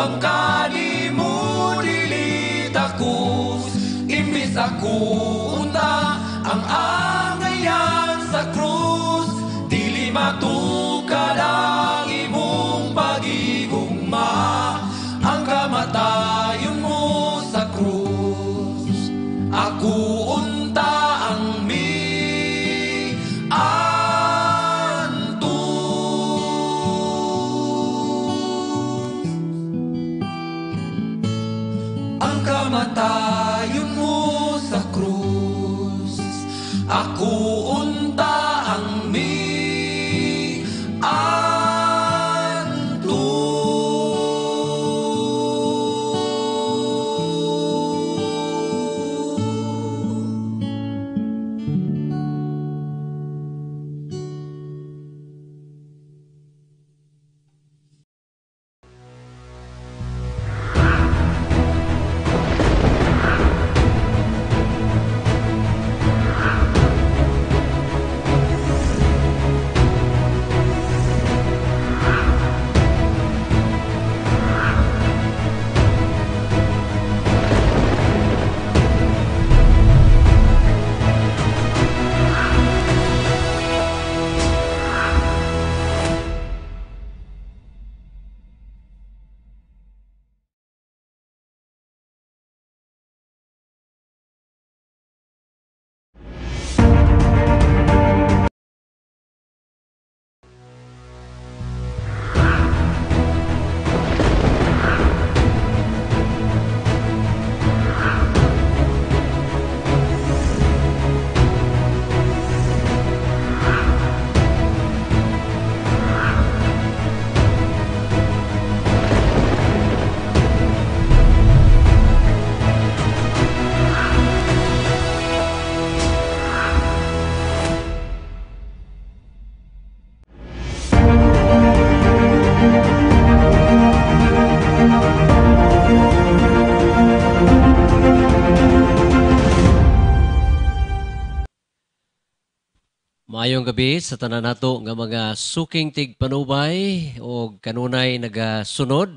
pagkalimulilit ako, imbis ako Maayong gabi sa tanan nato nga mga suking tigpanubay o kanunay nagasunod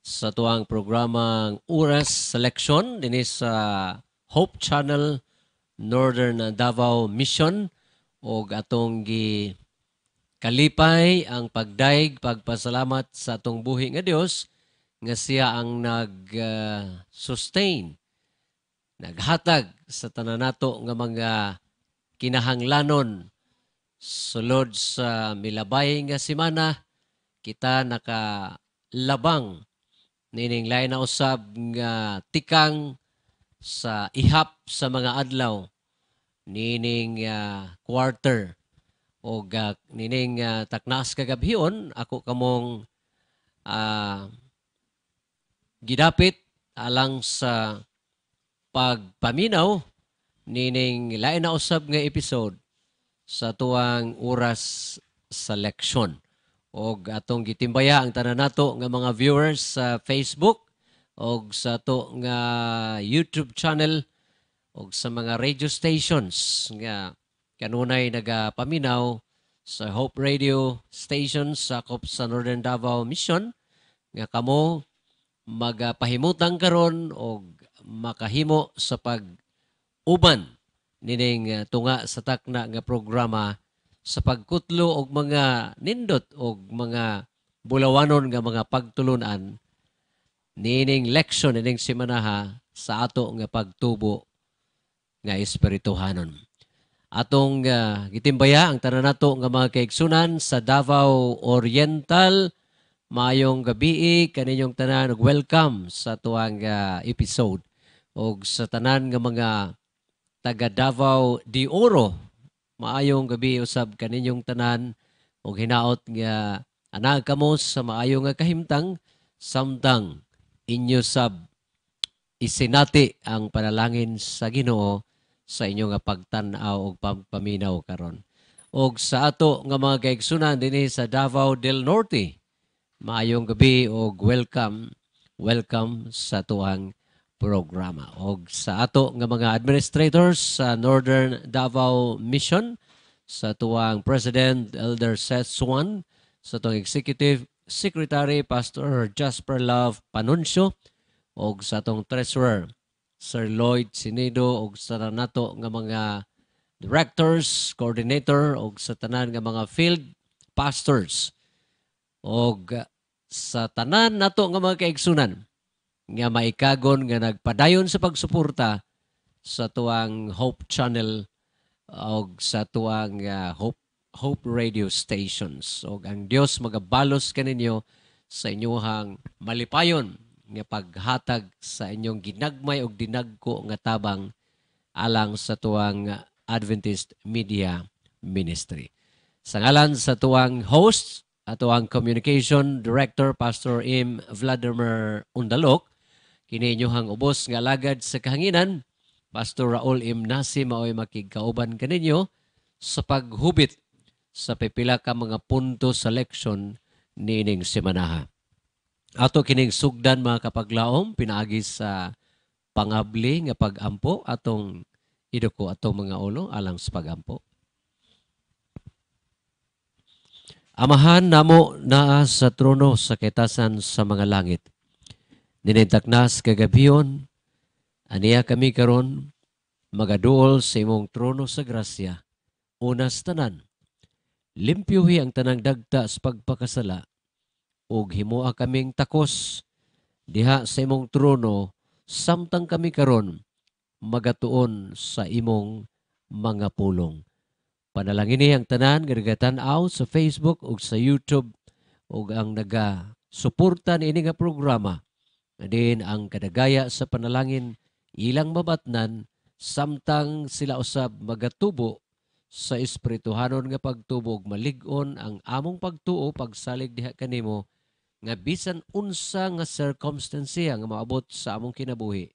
sa tuang programang Oras Selection din sa Hope Channel Northern Davao Mission o atong gi kalipay ang pagdaig pagpasalamat sa atong buhi nga Dios nga siya ang nag sustain naghatag sa tanan nato nga mga kinahanglanon Sulod sa milabay nga simana, kita nakalabang nining lain na usab nga tikang sa ihap sa mga adlaw nining uh, quarter o uh, nining uh, ah, taknas kagabhion ako kamong uh, gidapit alang sa pagpaminaw nining lain na usab nga episode sa tuwang oras sa leksyon. O atong gitimbaya ang tanan nato nga mga viewers sa Facebook o sa to nga YouTube channel o sa mga radio stations nga kanunay nagapaminaw sa Hope Radio Station sa sakop sa Northern Davao Mission nga kamo magpahimutang karon o makahimo sa pag uban nining uh, tunga sa takna nga programa sa pagkutlo og mga nindot og mga bulawanon nga mga pagtulunan nining leksyon nining simanaha sa ato nga pagtubo nga espirituhanon. Atong uh, gitimbaya ang tanan nato nga mga kaigsunan sa Davao Oriental. mayong gabi kaninyong tanan welcome sa tuang uh, eh, episode og sa tanan nga mga taga Davao de Oro. Maayong gabi usab kaninyong tanan ug hinaot nga anag kamo sa maayong nga kahimtang samtang inyo sab isinati ang panalangin sa Ginoo sa inyo nga pagtan-aw og pagpaminaw karon. Og sa ato nga mga kaigsunan dinhi sa Davao del Norte, maayong gabi og welcome welcome sa tuang programa. O sa ato nga mga administrators sa Northern Davao Mission, sa tuwang President Elder Seth Swan, sa tuwang Executive Secretary Pastor Jasper Love Panuncio, o sa atong Treasurer Sir Lloyd Sinedo, o sa nato nga mga directors, coordinator, o sa tanan nga mga field pastors, o sa tanan nato nga mga kaigsunan nga maikagon nga nagpadayon sa pagsuporta sa tuwang Hope Channel o sa tuwang uh, Hope Hope Radio Stations. O ang Dios magabalos kaninyo sa inyuhang malipayon nga paghatag sa inyong ginagmay og dinagko nga tabang alang sa tuwang Adventist Media Ministry. Sa ngalan sa tuwang host, ato ang Communication Director Pastor Im Vladimir Undalok, Kini hang ubos nga lagad sa kahanginan, Pastor Raul M. Nasi maoy makigkauban kaninyo sa paghubit sa pipila ka mga punto sa leksyon niining semanaha. Ato kining sugdan mga kapaglaom pinaagi sa pangabli nga pagampo atong iduko atong mga ulo alang sa pagampo. Amahan namo naa sa trono sa kitasan sa mga langit Dinitaknas kagabiyon, aniya kami karon magaduol sa imong trono sa grasya. Unas tanan, limpyuhi ang tanang dagta sa pagpakasala, ug himua kaming takos diha sa imong trono samtang kami karon magatuon sa imong mga pulong. Panalangin ni ang tanan gargatan aw sa Facebook ug sa YouTube ug ang naga suporta ni ini nga programa ngayon ang kadagaya sa panalangin ilang mabatnan samtang sila usab magatubo sa espirituhanon nga pagtubo ug malig-on ang among pagtuo pagsalig diha kanimo nga bisan unsa nga circumstance nga maabot sa among kinabuhi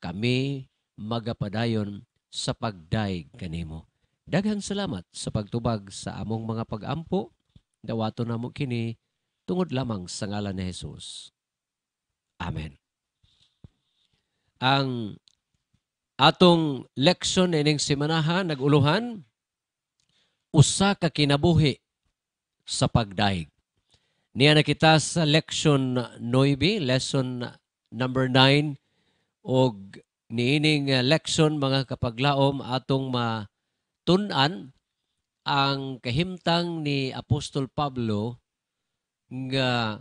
kami magapadayon sa pagdaig kanimo daghang salamat sa pagtubag sa among mga pagampo dawaton namo kini tungod lamang sa ngalan ni Hesus Amen. Ang atong leksyon ining semanaha naguluhan usa ka kinabuhi sa pagdaig. Niya na kita sa leksyon 9, lesson number 9 og niining leksyon mga kapaglaom atong matun-an ang kahimtang ni Apostol Pablo nga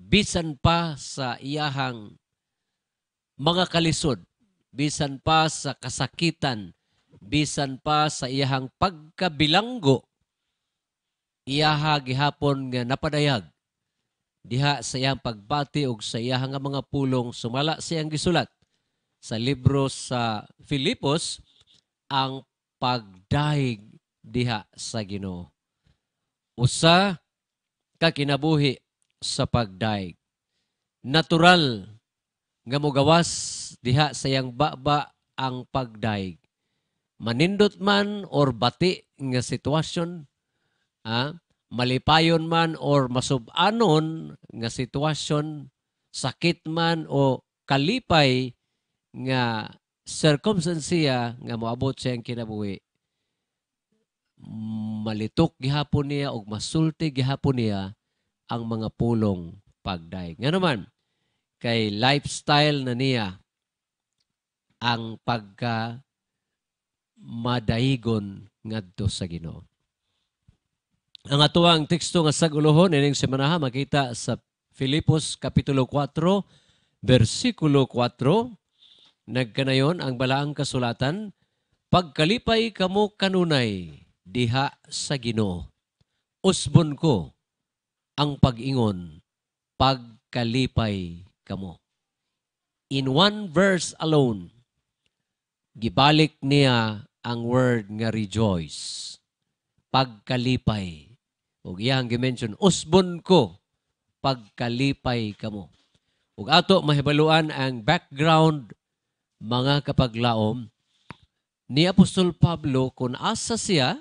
bisan pa sa iyahang mga kalisod, bisan pa sa kasakitan, bisan pa sa iyahang pagkabilanggo, iyaha gihapon nga napadayag diha sa iyang pagbati og sa iyang mga pulong sumala siyang gisulat sa libro sa Filipos ang pagdaig diha sa Ginoo. Usa ka kinabuhi sa pagdaig. Natural nga mogawas diha sa yang baba ang pagdaig. Manindot man or bati nga sitwasyon, ha? malipayon man or masubanon nga sitwasyon, sakit man o kalipay nga circumstanceya nga moabot sa ang kinabuhi. Malitok gihapon niya o masulti gihapon niya ang mga pulong pagdaig. Nga naman, kay lifestyle na niya ang pagka madaigon ngadto sa Ginoo. Ang atuang teksto nga sagulohon ining semanaha makita sa Filipos kapitulo 4 bersikulo 4 nagkanayon ang balaang kasulatan pagkalipay kamo kanunay diha sa Ginoo usbon ko ang pag-ingon pagkalipay kamo. In one verse alone, gibalik niya ang word nga rejoice. Pagkalipay. Ug iyang gimension usbon ko pagkalipay kamo. Ug ato mahibaluan ang background mga kapaglaom ni Apostol Pablo kung asa siya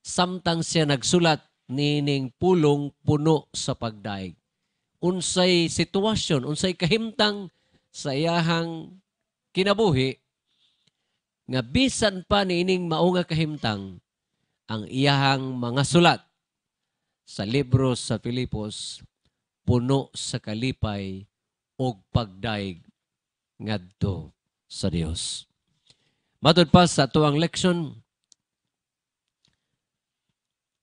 samtang siya nagsulat nining pulong puno sa pagdaig. Unsay sitwasyon, unsay kahimtang sa iyahang kinabuhi nga bisan pa nining maunga kahimtang ang iyahang mga sulat sa libro sa Filipos puno sa kalipay og pagdaig ngadto sa Dios. Matod pa sa tuang leksyon,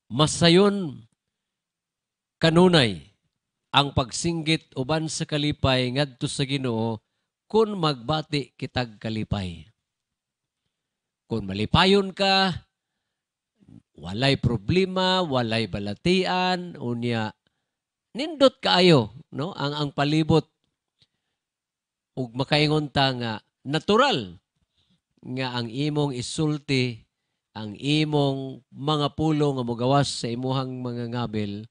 Masayon kanunay ang pagsinggit uban sa kalipay ngadto sa Ginoo kun magbati kitag kalipay. Kun malipayon ka, walay problema, walay balatian, unya nindot kaayo no ang ang palibot ug makaingon ta nga natural nga ang imong isulti ang imong mga pulong nga mogawas sa imuhang mga ngabel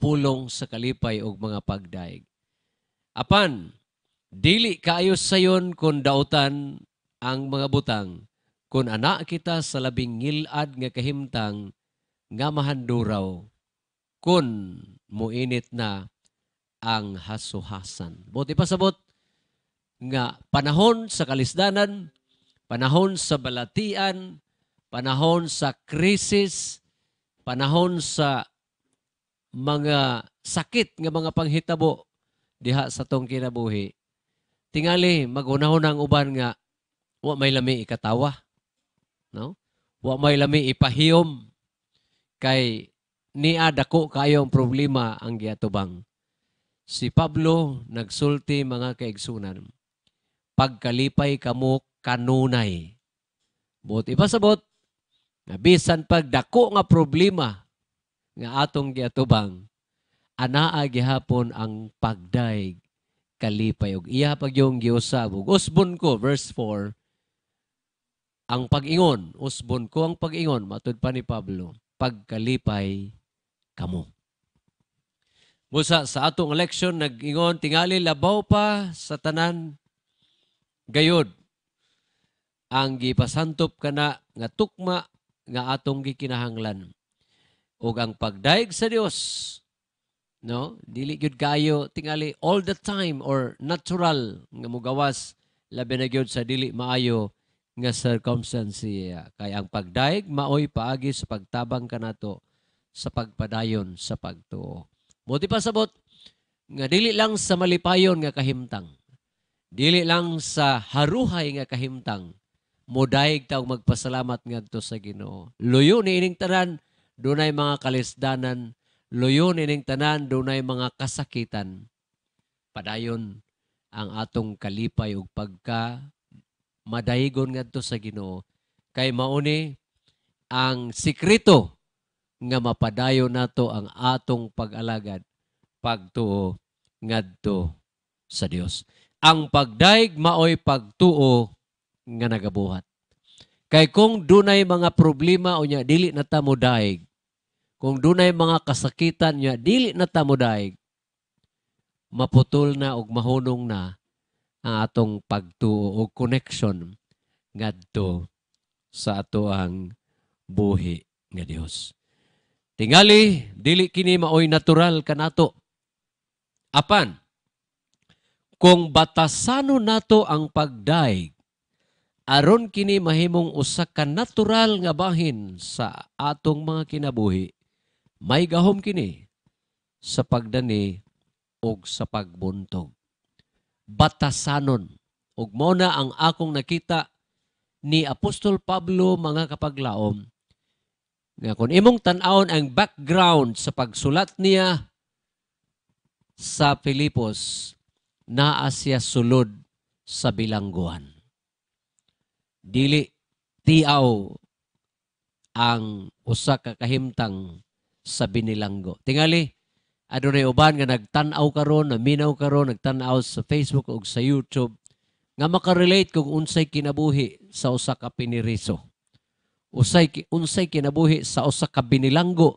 pulong sa kalipay og mga pagdaig apan dili kaayo sayon kon dautan ang mga butang kun ana kita sa labing ngilad nga kahimtang nga mahanduraw kun muinit na ang hasuhasan. Buti sabot, nga panahon sa kalisdanan panahon sa balatian, panahon sa krisis, panahon sa mga sakit nga mga panghitabo diha sa tong kinabuhi. Tingali magunahon ang uban nga wa may lami ikatawa. No? Wa may lami ipahiyom kay ni adako kayong problema ang giatubang. Si Pablo nagsulti mga kaigsunan. Pagkalipay kamok kanunay. But ipasabot, na bisan pagdako nga problema nga atong giatubang, anaa gihapon ang pagdaig kalipay og iya pag yung giusab og usbon ko verse 4 ang pagingon usbon ko ang pagingon matud pa ni Pablo pagkalipay kamo Musa sa atong election nag-ingon tingali labaw pa sa tanan gayod ang gipasantop kana nga tukma nga atong gikinahanglan ug ang pagdayeg sa Dios no dili gyud kayo tingali all the time or natural nga mugawas labi na gyud sa dili maayo nga circumstance kay ang pagdayeg maoy paagi sa pagtabang kanato sa pagpadayon sa pagtuo Buti pa sabot, nga dili lang sa malipayon nga kahimtang. Dili lang sa haruhay nga kahimtang modayig ta magpasalamat ngadto sa Ginoo. Luyo ni ining tanan dunay mga kalisdanan, luyo ni ining tanan dunay mga kasakitan. Padayon ang atong kalipay ug pagka madayigon ngadto sa Ginoo kay mauni ang sikreto nga mapadayon nato ang atong pag-alagad pagtuo ngadto sa Dios. Ang pagdaig maoy pagtuo nga nagabuhat. Kay kung dunay mga problema o nya dili na ta modaig, kung dunay mga kasakitan nya dili na ta modaig, maputol na og mahunong na ang atong pagtuo o connection ngadto sa ato ang buhi nga Dios. Tingali dili kini maoy natural kanato. Apan kung batasano nato ang pagdaig aron kini mahimong usa ka natural nga bahin sa atong mga kinabuhi may gahom kini sa pagdani og sa pagbuntog batasanon ug mo na ang akong nakita ni Apostol Pablo mga kapaglaom nga kun imong tan aon ang background sa pagsulat niya sa Filipos na siya sulod sa bilangguan dili tiaw ang usa ka kahimtang sa binilanggo. Tingali, adunay uban nga nagtanaw karon, naminaw karon, nagtanaw sa Facebook ug sa YouTube nga makarelate kung unsay kinabuhi sa usa ka piniriso. Usay unsay kinabuhi sa usa ka binilanggo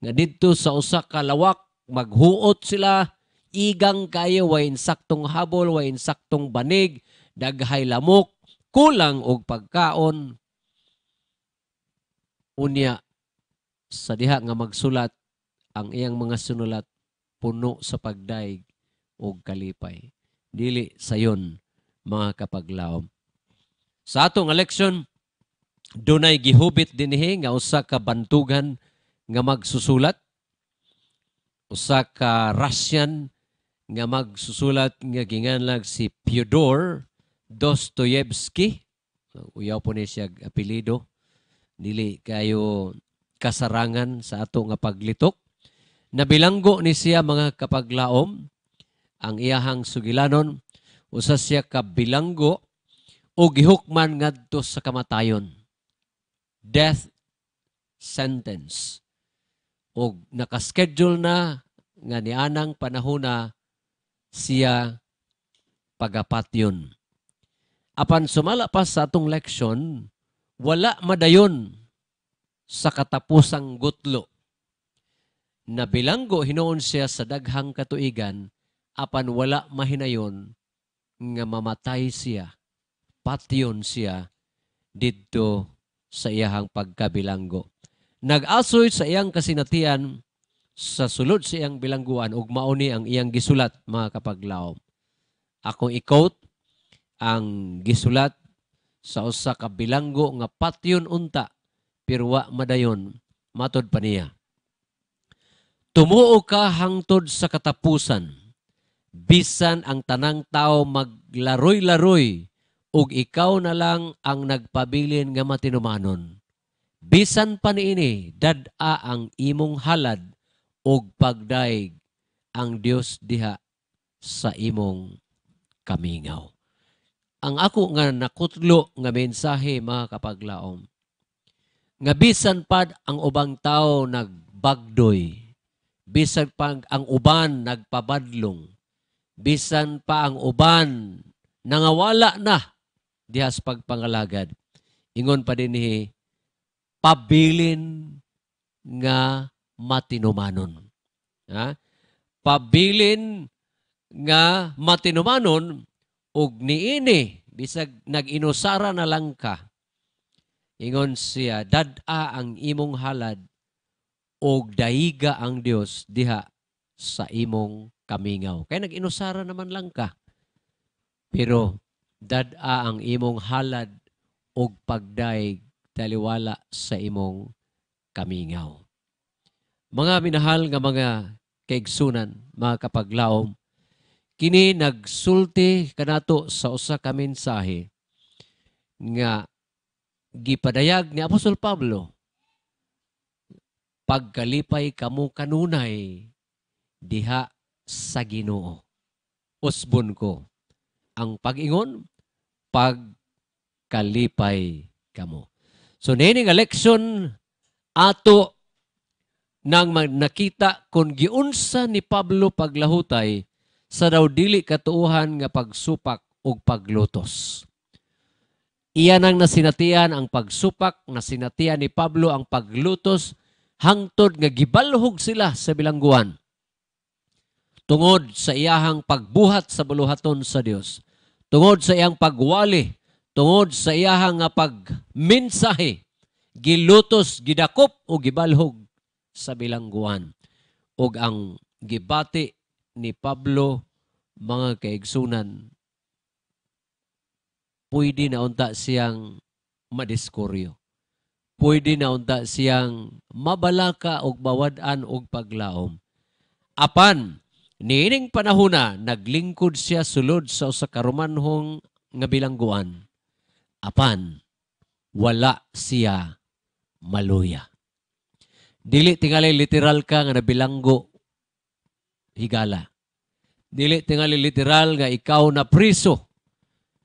nga didto sa usa ka lawak maghuot sila igang kayo way insaktong habol way insaktong banig daghay lamok kulang og pagkaon unya sa diha nga magsulat ang iyang mga sunulat puno sa pagdaig og kalipay dili sayon mga kapaglaom sa atong eleksyon dunay gihubit dinhi nga usa ka bantugan nga magsusulat usa ka Russian nga magsusulat nga ginganlag si Fyodor Dostoyevsky. Uyaw po ni siya apelido. Dili kayo kasarangan sa ato nga paglitok. Nabilanggo ni siya mga kapaglaom ang iyahang sugilanon usa siya kabilanggo o gihukman ngadto sa kamatayon. Death sentence. O nakaschedule na nga nianang panahon na siya pagapatyon. Apan sumala pa sa atong leksyon, wala madayon sa katapusang gutlo. Nabilanggo hinoon siya sa daghang katuigan, apan wala mahinayon nga mamatay siya, patyon siya didto sa iyahang pagkabilanggo. Nag-asoy sa iyang kasinatian sa sulod sa iyang bilangguan ug mao ang iyang gisulat mga kapaglaw. Akong i ang gisulat sa usa ka bilanggo nga patyon unta pirwa madayon matod pa niya. Tumuo ka hangtod sa katapusan. Bisan ang tanang tao maglaroy-laroy ug ikaw na lang ang nagpabilin nga matinumanon. Bisan pa niini dad-a ang imong halad ug pagdaig ang Dios diha sa imong kamingaw ang ako nga nakutlo nga mensahe mga kapaglaom. Nga bisan pad ang ubang tao nagbagdoy, bisan pa ang uban nagpabadlong, bisan pa ang uban nangawala na dihas pagpangalagad. Ingon pa din ni pabilin nga matinumanon. Ha? Pabilin nga matinumanon ug niini eh, bisag naginusara na lang ka ingon siya dad-a ang imong halad ug dahiga ang Dios diha sa imong kamingaw kay naginusara naman lang ka pero dad-a ang imong halad ug pagdaig taliwala sa imong kamingaw mga minahal nga mga kaigsunan mga kapaglaom Kini nagsulti kanato sa usa ka mensahe nga gipadayag ni Apostol Pablo pagkalipay kamo kanunay diha sa Ginoo. Usbon ko ang pag-ingon pagkalipay kamo. So nining election ato nang nakita kung giunsa ni Pablo paglahutay sa daw dili katuuhan nga pagsupak ug paglutos. Iyan ang nasinatian ang pagsupak, nasinatian ni Pablo ang paglutos hangtod nga gibalhog sila sa bilangguan. Tungod sa iyahang pagbuhat sa buluhaton sa Dios, tungod sa iyang pagwali, tungod sa iyahang nga pagminsahe, gilutos, gidakop o gibalhog sa bilangguan. ug ang gibati ni Pablo mga kaigsunan. Pwede na unta siyang madiskuryo. Pwede na unta siyang mabalaka og bawad-an og paglaom. Apan, niining panahuna, naglingkod siya sulod sa usa ka Romanhong nga bilangguan. Apan, wala siya maluya. Dili tingali literal ka nga nabilanggo higala. Dili tingali literal nga ikaw na priso.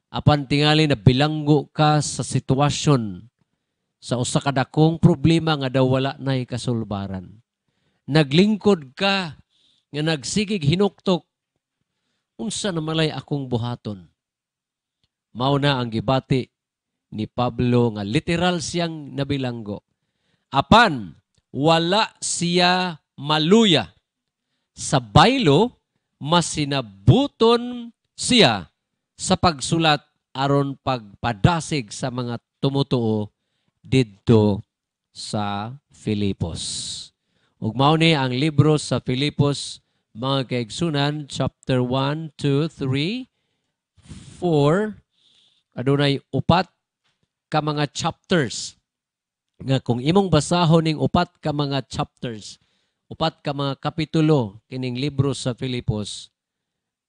Apan tingali na bilanggo ka sa sitwasyon sa usa ka dakong problema nga daw wala nay kasulbaran. Naglingkod ka nga nagsigig hinuktok unsa na malay akong buhaton. Mao na ang gibati ni Pablo nga literal siyang nabilanggo. Apan wala siya maluya sa baylo, masinabuton siya sa pagsulat aron pagpadasig sa mga tumutuo didto sa Filipos. Ug mao ni ang libro sa Filipos mga kaigsunan chapter 1 2 3 4 adunay upat ka mga chapters nga kung imong basahon ning upat ka mga chapters upat ka mga kapitulo kining libro sa Filipos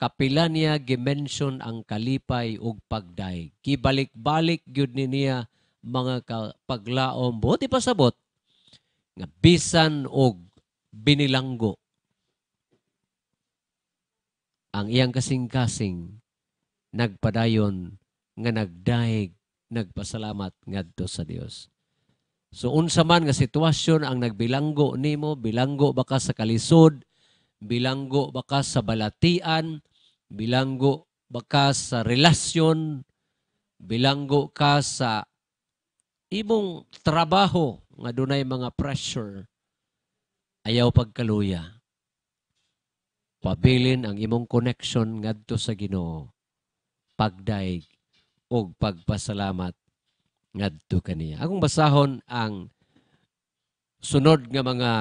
kapila niya gimension ang kalipay ug pagday Gibalik-balik gyud ni niya mga paglaom buti pa sabot nga bisan og binilanggo ang iyang kasing-kasing nagpadayon nga nagdaig nagpasalamat ngadto sa Dios So unsa man nga sitwasyon ang nagbilanggo nimo, bilanggo baka sa kalisod, bilanggo baka sa balatian, bilanggo baka sa relasyon, bilanggo ka sa imong trabaho nga dunay mga pressure ayaw pagkaluya pabilin ang imong connection ngadto sa Ginoo pagdaig og pagpasalamat ngadto kaniya. Akong basahon ang sunod nga mga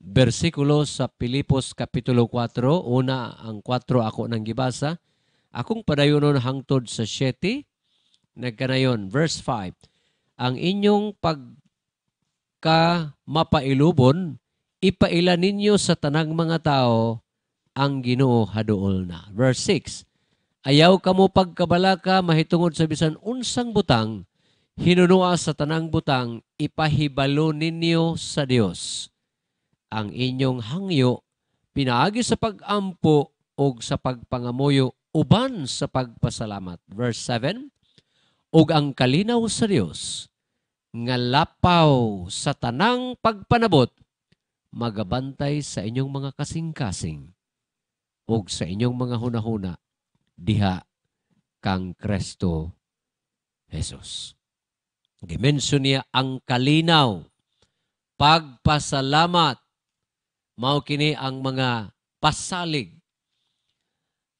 bersikulo sa Pilipos Kapitulo 4. Una, ang 4 ako nang gibasa. Akong padayonon hangtod sa 7. Nagkanayon, verse 5. Ang inyong pagka mapailubon, ipaila ninyo sa tanang mga tao ang ginoo haduol na. Verse 6. Ayaw kamo pagkabala ka mahitungod sa bisan unsang butang hinunua sa tanang butang, ipahibalo ninyo sa Dios ang inyong hangyo, pinaagi sa pagampo o sa pagpangamuyo, uban sa pagpasalamat. Verse 7, Ug ang kalinaw sa Dios, nga lapaw sa tanang pagpanabot, magabantay sa inyong mga kasing-kasing o sa inyong mga hunahuna diha kang Kristo Jesus. Gimension niya ang kalinaw, pagpasalamat, mao kini ang mga pasalig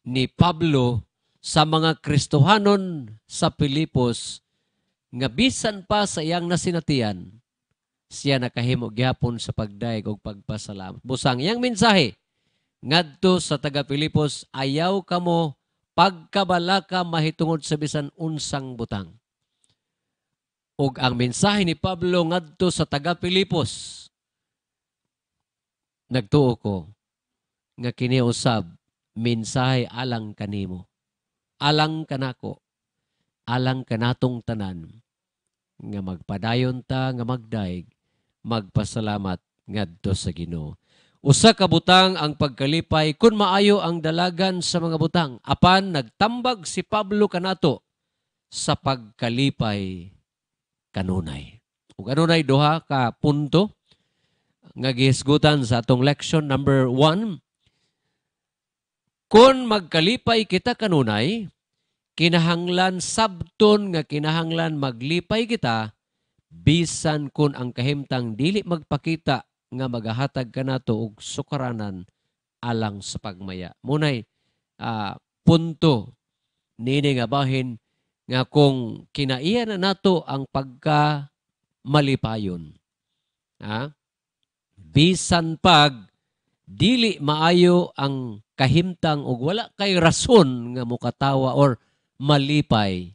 ni Pablo sa mga Kristohanon sa Pilipos nga bisan pa sa iyang nasinatian siya nakahimo gyapon sa pagdayeg og pagpasalamat. Busang iyang mensahe ngadto sa taga Pilipos ayaw kamo pagkabalaka mahitungod sa bisan unsang butang ug ang mensahe ni Pablo ngadto sa taga Pilipos nagtuo ko nga kini usab mensahe alang kanimo alang kanako alang kanatong tanan nga magpadayon ta nga magdaig magpasalamat ngadto sa Ginoo usa ka butang ang pagkalipay kun maayo ang dalagan sa mga butang apan nagtambag si Pablo kanato sa pagkalipay kanunay. Ug kanunay duha ka punto nga gihisgutan sa atong leksyon number 1. Kung magkalipay kita kanunay, kinahanglan sabton nga kinahanglan maglipay kita bisan kun ang kahimtang dili magpakita nga magahatag ka nato og sukaranan alang sa pagmaya. Munay uh, punto nini nga bahin nga kung kinaiya na nato ang pagka malipayon. Ha? Bisan pag dili maayo ang kahimtang o wala kay rason nga mukatawa or malipay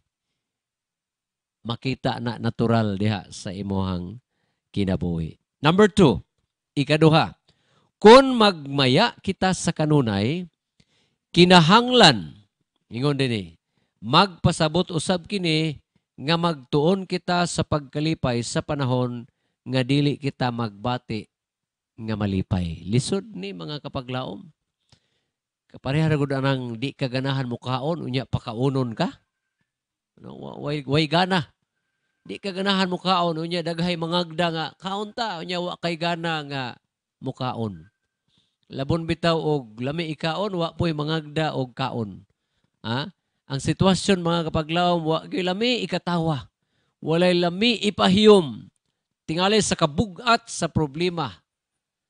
makita na natural diha sa imuhang kinabuhi. Number two, ikaduha, kung magmaya kita sa kanunay, kinahanglan, ingon din eh, magpasabot usab kini nga magtuon kita sa pagkalipay sa panahon nga dili kita magbati nga malipay. Lisod ni mga kapaglaom. Kapareha ra gud anang di kaganahan mukaon unya pakaunon ka. No, way, way gana. Di kaganahan mukaon unya daghay mangagda nga kaon ta unya wa kay gana nga mukaon. Labon bitaw og lami ikaon wa poy mangagda og kaon. Ha? Ang sitwasyon mga kapaglawom, wa gyud lami ikatawa. Walay lami ipahiyom. Tingali sa kabugat sa problema.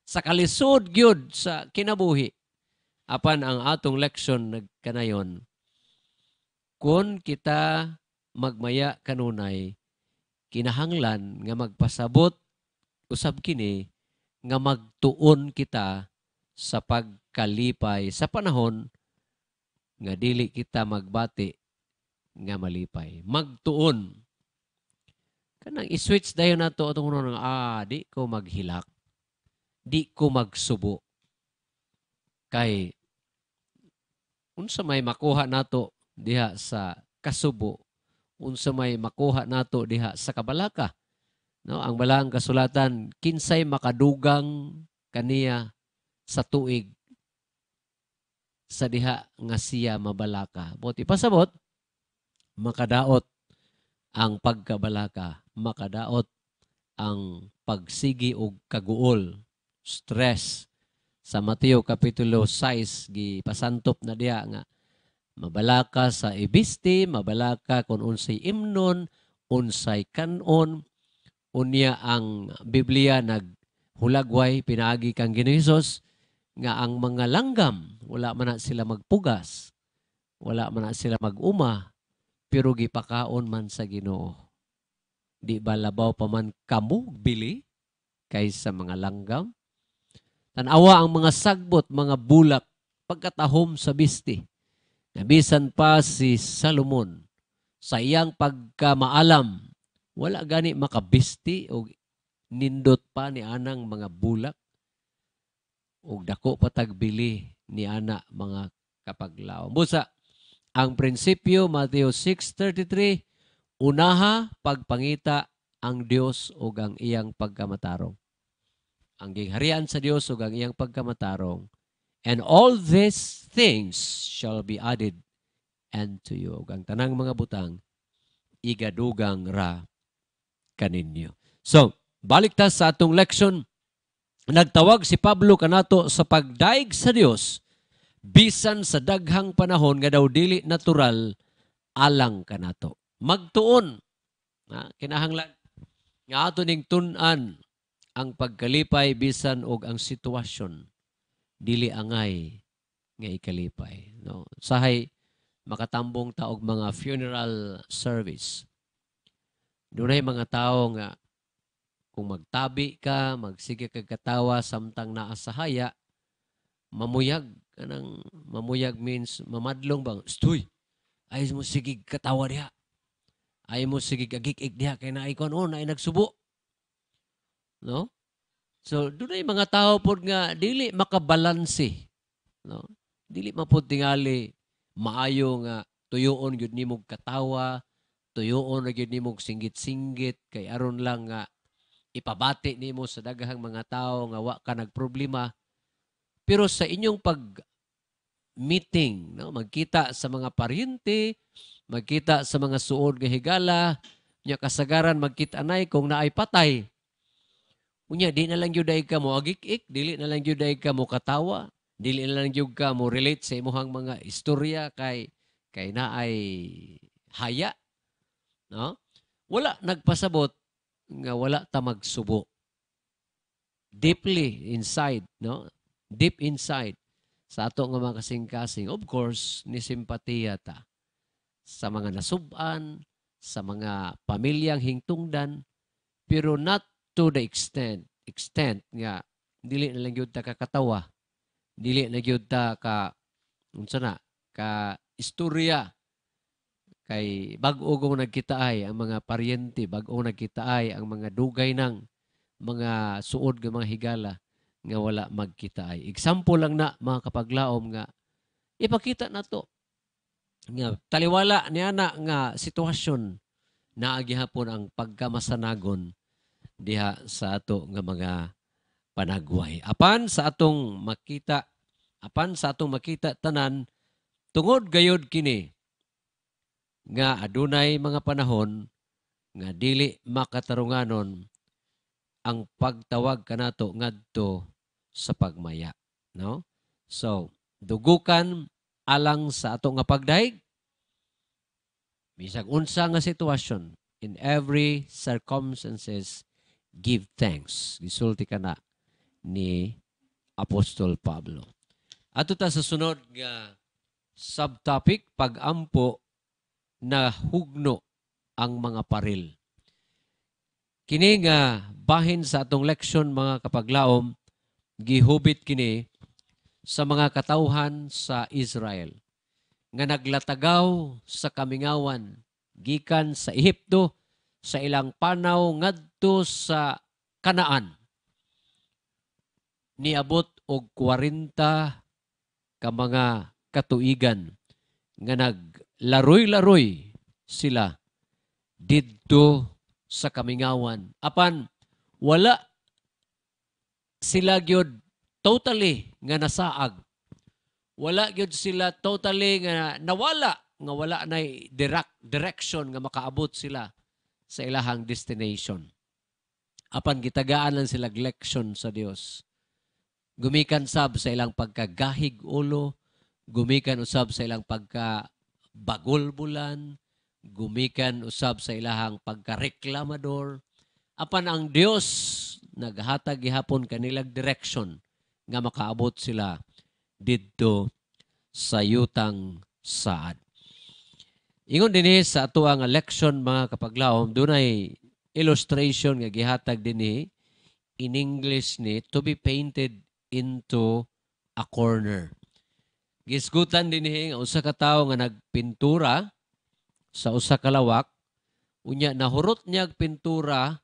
Sa kalisod gyud sa kinabuhi. Apan ang atong leksyon nagkanayon. Kung kita magmaya kanunay, kinahanglan nga magpasabot usab kini nga magtuon kita sa pagkalipay sa panahon nga dili kita magbati nga malipay. Magtuon. Kanang i-switch dayon nato atong nga ah, di ko maghilak. Di ko magsubo. Kay unsa may makuha nato diha sa kasubo, unsa may makuha nato diha sa kabalaka. No, ang balaang kasulatan kinsay makadugang kaniya sa tuig sa diha nga siya mabalaka. Buti pasabot, makadaot ang pagkabalaka, makadaot ang pagsigi og kaguol, stress. Sa Mateo Kapitulo 6, gipasantop na diya nga, mabalaka sa ibisti, mabalaka kung unsay imnon, unsay kanon, unya ang Biblia naghulagway, pinagi kang Ginoong Hesus nga ang mga langgam, wala man na sila magpugas, wala man na sila maguma, pero gipakaon man sa ginoo. Di ba labaw pa man kamu bili kaysa mga langgam? Tanawa ang mga sagbot, mga bulak, pagkatahom sa bisti. Nabisan pa si Salomon sa iyang pagkamaalam, wala gani makabisti o nindot pa ni anang mga bulak og dako patagbili ni ana mga kapaglaw. Busa, ang prinsipyo Mateo 6:33 unaha pagpangita ang Dios ug ang iyang pagkamatarong. Ang gingharian sa Dios ug ang iyang pagkamatarong. And all these things shall be added unto you. Ug ang tanang mga butang igadugang ra kaninyo. So, balik ta sa atong leksyon Nagtawag si Pablo kanato sa pagdaig sa Dios bisan sa daghang panahon nga daw dili natural alang kanato. Magtuon na kinahanglan nga ato ning tun-an ang pagkalipay bisan og ang sitwasyon dili angay nga ikalipay no sahay makatambong ta og mga funeral service dunay mga tawo nga kung magtabi ka, magsige katawa samtang naa sa haya, mamuyag kanang mamuyag means mamadlong bang stoy ay mo sigig katawa diha ay mo sigig agikig diha kay naay kon on ay nagsubo no so dunay mga tao pod nga dili makabalanse no dili mapud tingali maayo nga tuyoon gyud nimog katawa tuyoon ra gyud nimog singgit-singgit kay aron lang nga ipabati nimo sa daghang mga tao nga wa ka nagproblema pero sa inyong pag meeting no magkita sa mga paryente magkita sa mga suod nga higala nya kasagaran magkita nay kung naay patay unya di na lang juday ka mo agikik dili na lang juday ka mo katawa dili na lang jud ka mo relate sa imong mga istorya kay kay naay haya no wala nagpasabot nga wala ta magsubo. Deeply inside, no? Deep inside sa ato nga mga kasing-kasing. Of course, ni simpatiya ta sa mga nasuban, sa mga pamilyang hingtungdan, pero not to the extent extent nga dili na lang gyud ta kakatawa, dili na gyud ta ka unsa na ka istorya Kay bag ugong nagkitaay ang mga paryente, bag ugong nagkitaay ang mga dugay ng mga suod ng mga higala nga wala magkitaay. Example lang na mga kapaglaom nga ipakita na to nga taliwala niya na nga sitwasyon na agihapon ang pagkamasanagon diha sa ato nga mga panagway. Apan sa atong makita, apan sa atong makita tanan tungod gayod kini nga adunay mga panahon nga dili makatarunganon ang pagtawag kanato ngadto sa pagmaya no so dugukan alang sa ato nga pagdaig bisag unsa nga sitwasyon in every circumstances give thanks gisulti kana ni Apostol Pablo ato ta sa sunod nga subtopic pagampo na hugno ang mga paril. Kini nga bahin sa atong leksyon mga kapaglaom gihubit kini sa mga katawhan sa Israel nga naglatagaw sa kamingawan gikan sa Ehipto sa ilang panaw ngadto sa Kanaan niabot og 40 ka mga katuigan nga nag laroy-laroy sila didto sa kamingawan. Apan, wala sila gyud totally nga nasaag. Wala gyud sila totally nga nawala nga wala na direct direction nga makaabot sila sa ilahang destination. Apan gitagaan lang sila leksyon sa Dios. Gumikan sab sa ilang pagkagahig ulo, gumikan usab sa ilang pagka bagulbulan, gumikan usab sa ilahang pagkareklamador. Apan ang Dios naghatag gihapon kanilang direction nga makaabot sila didto sa yutang saad. Ingon dinhi sa ato ang election mga kapaglawom dunay illustration nga gihatag dinhi in English ni to be painted into a corner. Gisgutan dinhi nga usa ka tawo nga nagpintura sa usa ka lawak unya nahurot niyag pintura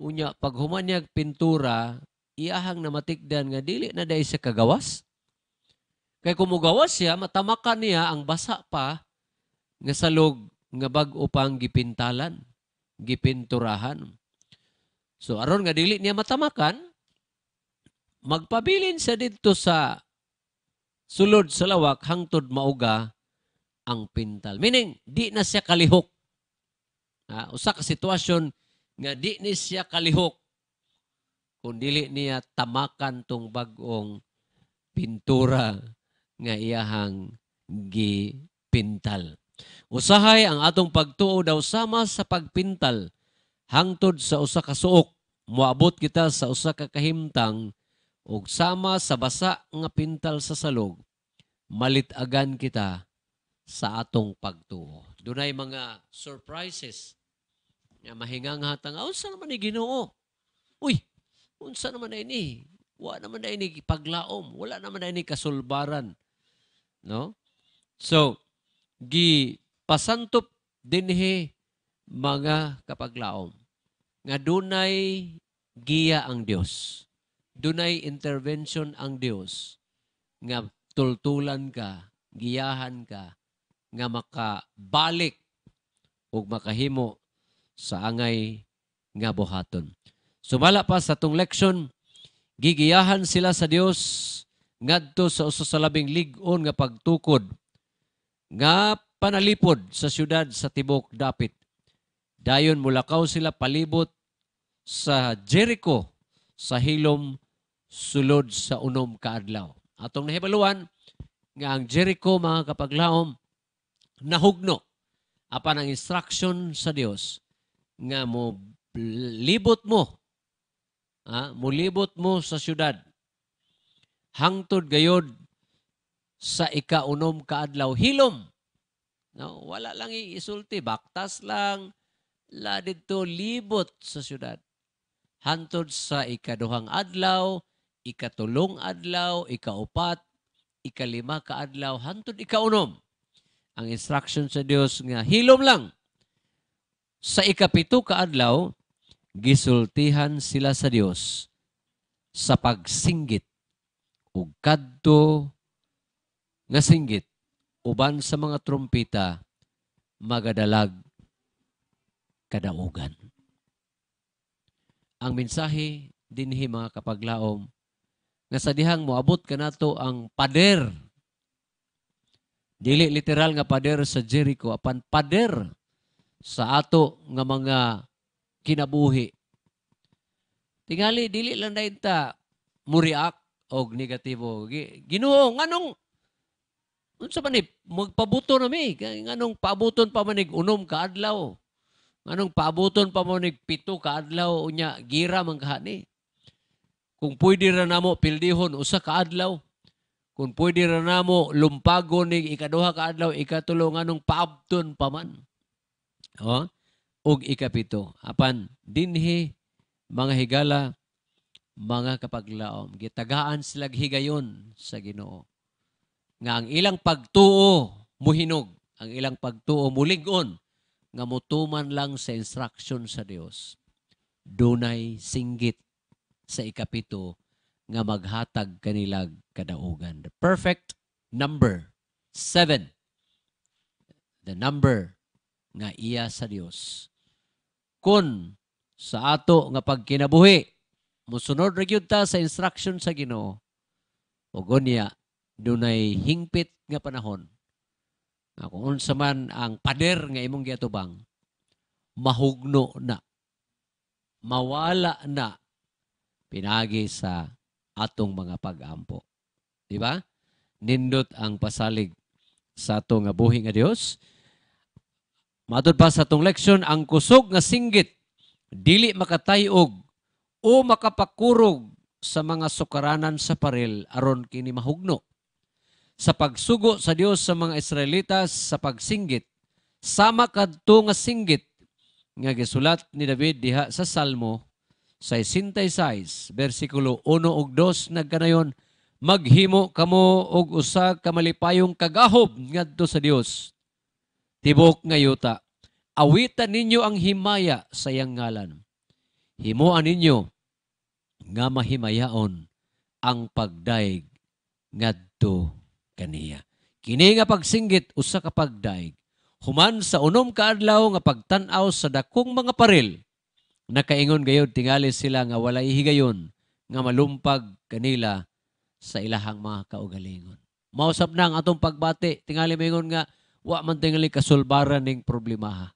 unya paghuman niyag pintura iyahang namatikdan nga dili na dai sa kagawas kay kumugawas siya matamakan niya ang basa pa nga salog nga bag-o pang gipintalan gipinturahan so aron nga dili niya matamakan magpabilin sa didto sa sulod sa lawak hangtod mauga ang pintal. Meaning, di na siya kalihok. Uh, usa ka sitwasyon nga di ni siya kalihok kung dili niya tamakan tong bagong pintura nga iyahang gipintal. Usahay ang atong pagtuo daw sama sa pagpintal hangtod sa usa ka suok. Moabot kita sa usa ka kahimtang ug sama sa basa nga pintal sa salog, malitagan kita sa atong pagtuo. Dunay mga surprises nga mahingang hatang, unsa naman ni Ginoo? Uy, unsa naman na ini? Wa naman na ini paglaom, wala naman na ini kasulbaran. No? So, gi pasantop dinhi mga kapaglaom nga dunay giya ang Dios dunay intervention ang Dios nga tultulan ka, giyahan ka nga makabalik ug makahimo sa angay nga buhaton. Sumala pa sa tong leksyon, gigiyahan sila sa Dios ngadto sa usa sa labing lig-on nga pagtukod nga panalipod sa siyudad sa tibok dapit. Dayon mulakaw sila palibot sa Jericho sa hilom sulod sa unom kaadlaw. Atong nahibaluan nga ang Jericho mga kapaglaom nahugno apan ang instruction sa Dios nga mo libot mo ha mo libot mo sa syudad hangtod gayod sa ikaunom kaadlaw hilom no wala lang iisulti baktas lang la didto libot sa syudad hangtod sa ikaduhang adlaw ikatulong adlaw, ikaupat, ikalima ka adlaw hangtod ikaunom. Ang instruction sa Dios nga hilom lang. Sa ikapito ka adlaw, gisultihan sila sa Dios sa pagsinggit ug kadto nga singgit uban sa mga trumpeta magadalag kadaugan. Ang mensahe dinhi mga kapaglaom nga sa dihang moabot kanato ang pader. Dili literal nga pader sa Jericho apan pader sa ato nga mga kinabuhi. Tingali dili lang na ta muriak og negatibo. Ginoo nganong unsa man ni magpabuto na mi nganong paabuton pa manig unom ka adlaw. Nganong paabuton pa manig pito ka adlaw unya gira man kahani kung pwede ra namo pildihon usa ka adlaw kung pwede ra namo lumpago ni ikaduha ka adlaw ikatulo nganong paabton pa man o ug ikapito apan dinhi mga higala mga kapaglaom gitagaan sila higayon sa Ginoo nga ang ilang pagtuo muhinog ang ilang pagtuo mulig nga mutuman lang sa instruction sa Dios dunay singgit sa ikapito nga maghatag kanilag kadaugan. The perfect number, seven. The number nga iya sa Dios. Kun sa ato nga pagkinabuhi, musunod ra ta sa instruction sa Ginoo. Ug unya dunay hingpit nga panahon. Nga kung unsa man ang pader nga imong giatubang, mahugno na. Mawala na pinagi sa atong mga pag-ampo. Di ba? Nindot ang pasalig sa atong nga buhi nga Dios. Matod pa sa atong leksyon ang kusog nga singgit dili makatayog o makapakurog sa mga sukaranan sa paril aron kini mahugno sa pagsugo sa Dios sa mga Israelitas sa pagsinggit sama kadto nga singgit nga gisulat ni David diha sa Salmo sa synthesize bersikulo 1 ug 2 nagkanayon maghimo kamo og usa ka malipayong kagahob ngadto sa Dios tibok nga yuta awitan ninyo ang himaya sa iyang ngalan himuan ninyo nga mahimayaon ang pagdaig ngadto kaniya kini nga pagsinggit usa ka pagdaig human sa unom ka adlaw nga pagtan-aw sa dakong mga paril Nakaingon gayod tingali sila nga walay higayon nga malumpag kanila sa ilahang mga kaugalingon. Mausap na ang atong pagbati, tingali mingon nga wa man tingali kasulbaran ning problemaha.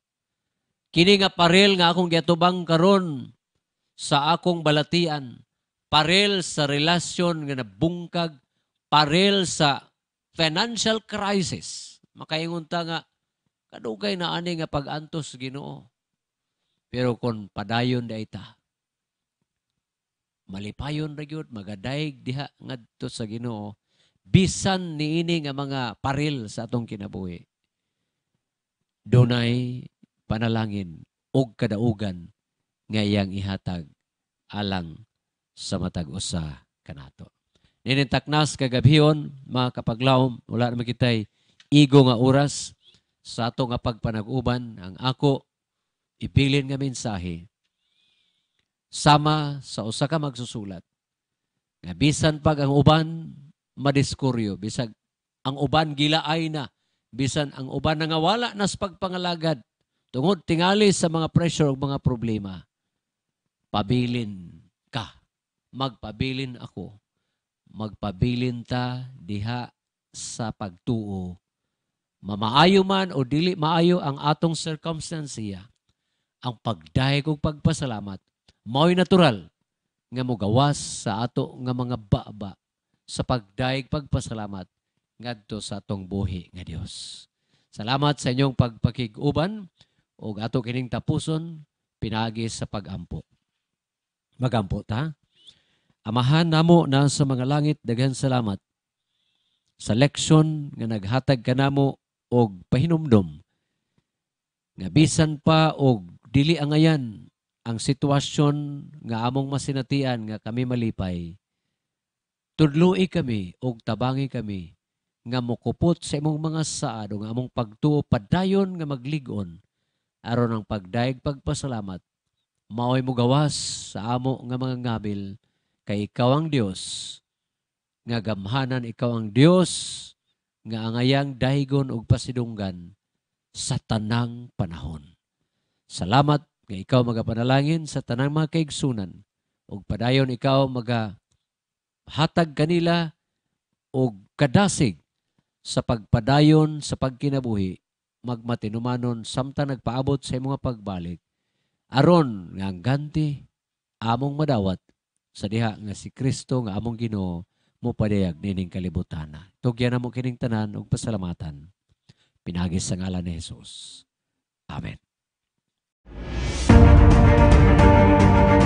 Kini nga parel nga akong giatubang karon sa akong balatian, parel sa relasyon nga nabungkag, parel sa financial crisis. Makaingon ta nga kadugay na ani nga pag-antos Ginoo. Pero kung padayon da ita, malipayon ra gyud magadayeg diha ngadto sa Ginoo bisan niini nga mga paril sa atong kinabuhi dunay panalangin og kadaugan nga iyang ihatag alang sa matag usa kanato ninintaknas kagabhion mga kapaglawom wala na makitay igo nga oras sa ato nga pagpanag-uban ang ako Ipilin nga mensahe sama sa usa ka magsusulat. Nga bisan pag ang uban madiskuryo, bisag ang uban gilaay na, bisan ang uban nangawala nas pagpangalagad tungod tingali sa mga pressure ug mga problema. Pabilin ka. Magpabilin ako. Magpabilin ta diha sa pagtuo mamaayo man o dili maayo ang atong circumstance ang pagdayeg ug pagpasalamat mao'y natural nga mogawas sa ato nga mga baba sa pagdayeg pagpasalamat ngadto sa atong buhi nga Dios. Salamat sa inyong pagpakiguban ug ato kining tapuson pinagi sa pagampo. Magampo ta. Amahan namo na sa mga langit daghan salamat sa leksyon nga naghatag kanamo og pahinumdom nga bisan pa og Dili angayan ang sitwasyon nga among masinatian nga kami malipay. Tudloi kami og tabangi kami nga mukupot sa imong mga saad nga among pagtuo padayon nga magligon aron ang pagdayeg pagpasalamat maoy mo gawas sa amo nga mga ngabil kay ikaw ang Dios nga gamhanan ikaw ang Dios nga angayang dahigon og pasidunggan sa tanang panahon. Salamat nga ikaw magapanalangin sa tanang mga kaigsunan ug padayon ikaw maga hatag kanila og kadasig sa pagpadayon sa pagkinabuhi magmatinumanon samtang nagpaabot sa imong pagbalik aron nga ang ganti among madawat sa diha nga si Kristo nga among Ginoo mo padayag nining kalibutan. Tugyan mo kining tanan og pasalamatan. Pinagis sa ngalan ni Hesus. Amen. Thank you.